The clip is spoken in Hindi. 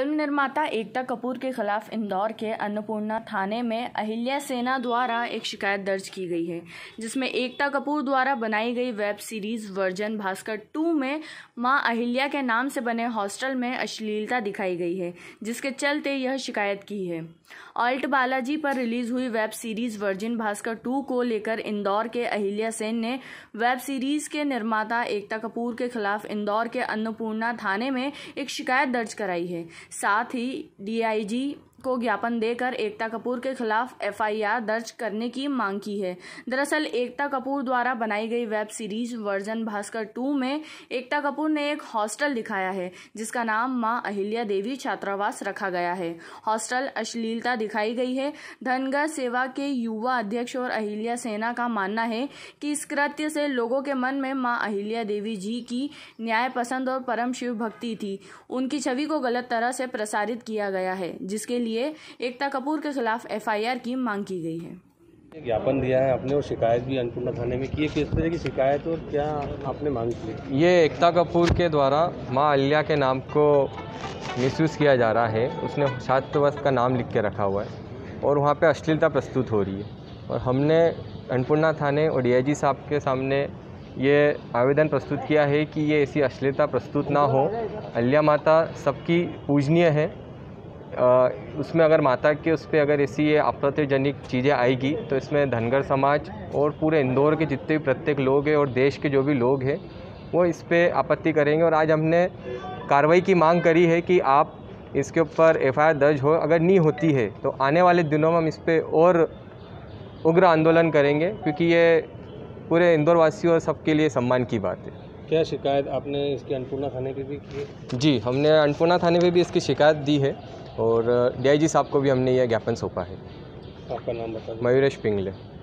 फिल्म निर्माता एकता कपूर के खिलाफ इंदौर के अन्नपूर्णा थाने में अहिल्या सेना द्वारा एक शिकायत दर्ज की गई है जिसमें एकता कपूर द्वारा बनाई गई web series virgin Bhaskar two में मां अहिल्या के नाम से बने हॉस्टल में अश्लीलता दिखाई गई है जिसके चलते यह शिकायत की है ऑल्ट बालाजी पर रिलीज हुई web series virgin Bhaskar two को लेकर इंदौर के अहिल्या सेन ने वेब सीरीज के निर्माता एकता कपूर के खिलाफ इंदौर के अन्नपूर्णा थाने में एक शिकायत दर्ज कराई है साथ ही डीआईजी को ज्ञापन देकर एकता कपूर के खिलाफ एफआईआर दर्ज करने की मांग की है दरअसल एकता कपूर द्वारा बनाई गई web series virgin Bhaskar two में एकता कपूर ने एक हॉस्टल दिखाया है जिसका नाम माँ अहिल्या देवी छात्रावास रखा गया है हॉस्टल अश्लीलता दिखाई गई है धनगर सेवा के युवा अध्यक्ष और अहिल्या सेना का मानना है कि इस कृत्य से लोगों के मन में माँ अहिल्या देवी जी की न्याय पसंद और परम शिव भक्ति थी उनकी छवि को गलत तरह से प्रसारित किया गया है जिसके लिए लिए एकता कपूर के खिलाफ एफआईआर की मांग की गई है ज्ञापन दिया है आपने और शिकायत भी अन्नपूर्णा थाने में की है किस तरह की शिकायत और क्या आपने मांग की ये एकता कपूर के द्वारा माँ अल्लाह के नाम को मिसयूज़ किया जा रहा है उसने छात्रवस का नाम लिख के रखा हुआ है और वहाँ पे अश्लीलता प्रस्तुत हो रही है और हमने अन्नपूर्णा थाने और डी साहब के सामने ये आवेदन प्रस्तुत किया है कि ये ऐसी अश्लीलता प्रस्तुत ना हो अल्लाह माता सबकी पूजनीय है उसमें अगर माता के उस पर अगर ऐसी ये आपत्तिजनक चीज़ें आएगी तो इसमें धनगर समाज और पूरे इंदौर के जितने भी प्रत्येक लोग हैं और देश के जो भी लोग हैं वो इस पर आपत्ति करेंगे और आज हमने कार्रवाई की मांग करी है कि आप इसके ऊपर एफआईआर दर्ज हो अगर नहीं होती है तो आने वाले दिनों में हम इस पर और उग्र आंदोलन करेंगे क्योंकि ये पूरे इंदौर वासियों सबके लिए सम्मान की बात है क्या शिकायत आपने इसकी अन्नपूर्णा थाने पे भी की है जी हमने अन्नपूर्णा थाने पे भी इसकी शिकायत दी है और डीआईजी साहब को भी हमने यह ज्ञापन सौंपा है आपका नाम बता मयूरेश पिंगले